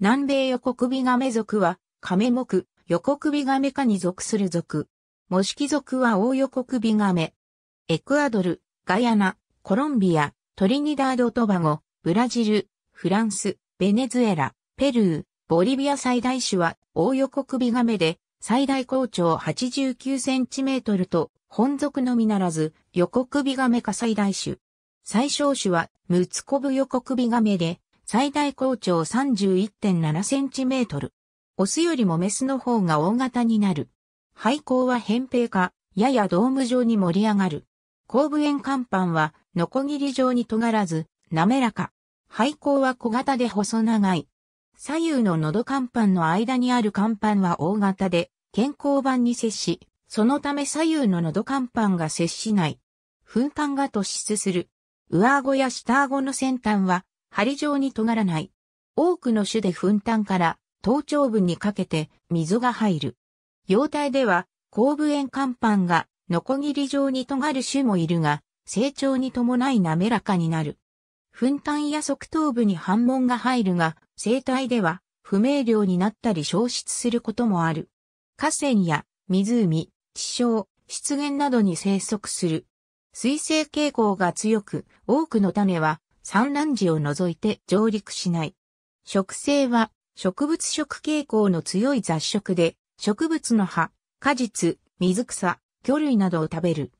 南米横首ガメ族は、カメ目、横首ガメ科に属する族。モシキ族は大横首ガメ。エクアドル、ガヤナ、コロンビア、トリニダード・トバゴ、ブラジル、フランス、ベネズエラ、ペルー、ボリビア最大種は大横首ガメで、最大高長89センチメートルと、本属のみならず、横首ガメ科最大種。最小種は、ムツコブ横首ガメで、最大高潮3 1 7トル。オスよりもメスの方が大型になる。廃校は扁平化、ややドーム状に盛り上がる。後部円甲板は、ノコギリ状に尖らず、滑らか。廃校は小型で細長い。左右の喉甲板の間にある甲板は大型で、健康板に接し、そのため左右の喉甲板が接しない。噴管が突出する。上顎や下顎の先端は針状に尖らない。多くの種で粉炭から頭頂部にかけて溝が入る。幼体では、後部円看板がノコギリ状に尖る種もいるが、成長に伴い滑らかになる。粉炭や側頭部に反紋が入るが、生態では不明瞭になったり消失することもある。河川や湖、地消、湿原などに生息する。水生傾向が強く、多くの種は産卵時を除いて上陸しない。食生は植物食傾向の強い雑食で、植物の葉、果実、水草、魚類などを食べる。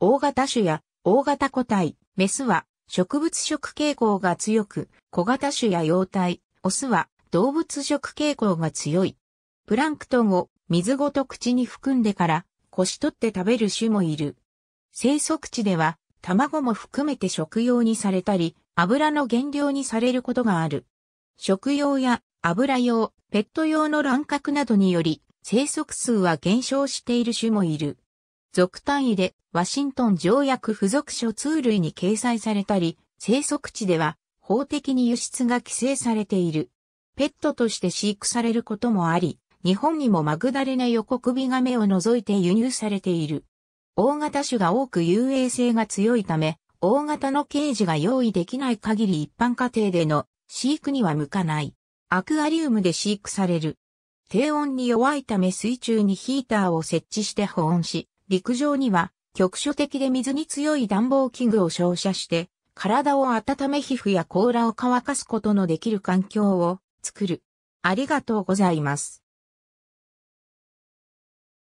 大型種や大型個体、メスは植物食傾向が強く、小型種や幼体、オスは動物食傾向が強い。プランクトンを水ごと口に含んでから、腰取って食べる種もいる。生息地では、卵も含めて食用にされたり、油の原料にされることがある。食用や油用、ペット用の乱獲などにより、生息数は減少している種もいる。属単位でワシントン条約付属書通類に掲載されたり、生息地では法的に輸出が規制されている。ペットとして飼育されることもあり、日本にもマグダレナ横首亀を除いて輸入されている。大型種が多く遊泳性が強いため、大型のケージが用意できない限り一般家庭での飼育には向かない。アクアリウムで飼育される。低温に弱いため水中にヒーターを設置して保温し、陸上には局所的で水に強い暖房器具を照射して、体を温め皮膚や甲羅を乾かすことのできる環境を作る。ありがとうございます。